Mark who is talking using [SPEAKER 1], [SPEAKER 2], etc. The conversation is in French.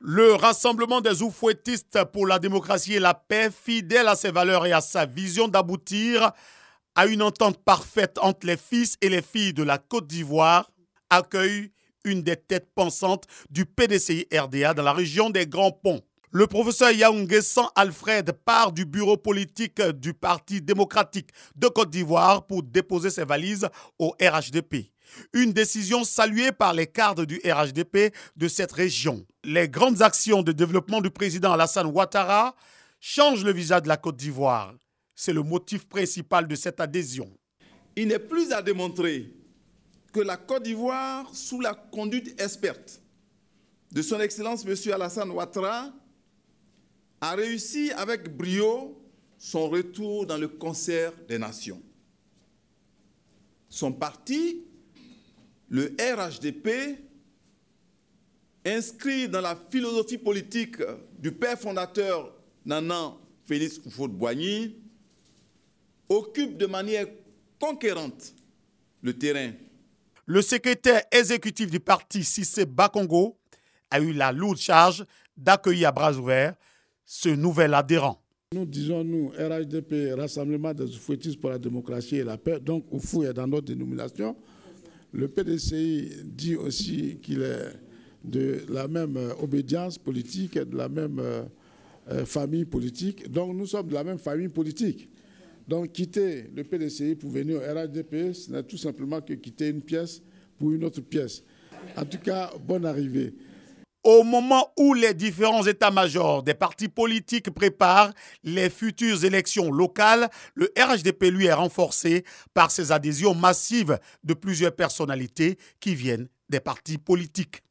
[SPEAKER 1] Le rassemblement des oufouettistes pour la démocratie et la paix, fidèle à ses valeurs et à sa vision d'aboutir à une entente parfaite entre les fils et les filles de la Côte d'Ivoire, accueille une des têtes pensantes du PDCI RDA dans la région des Grands Ponts. Le professeur San Alfred part du bureau politique du Parti démocratique de Côte d'Ivoire pour déposer ses valises au RHDP. Une décision saluée par les cadres du RHDP de cette région. Les grandes actions de développement du président Alassane Ouattara changent le visage de la Côte
[SPEAKER 2] d'Ivoire. C'est le motif principal de cette adhésion. Il n'est plus à démontrer que la Côte d'Ivoire, sous la conduite experte de son Excellence M. Alassane Ouattara, a réussi avec brio son retour dans le concert des nations. Son parti, le RHDP, inscrit dans la philosophie politique du père fondateur Nanan Félix Houphouët-Boigny, occupe de manière conquérante le terrain. Le secrétaire exécutif du parti Cissé Bakongo a eu la
[SPEAKER 1] lourde charge d'accueillir à bras ouverts
[SPEAKER 3] ce nouvel adhérent. Nous disons, nous, RHDP, Rassemblement des Fouettistes pour la démocratie et la paix, donc Oufou est dans notre dénomination. Le PDCI dit aussi qu'il est de la même euh, obédience politique et de la même euh, euh, famille politique. Donc nous sommes de la même famille politique. Donc quitter le PDCI pour venir au RHDP, ce n'est tout simplement que quitter une pièce pour une autre pièce. En tout cas, bonne arrivée au
[SPEAKER 1] moment où les différents états-majors des partis politiques préparent les futures élections locales, le RHDP lui est renforcé par ses adhésions massives de plusieurs personnalités qui viennent des partis politiques.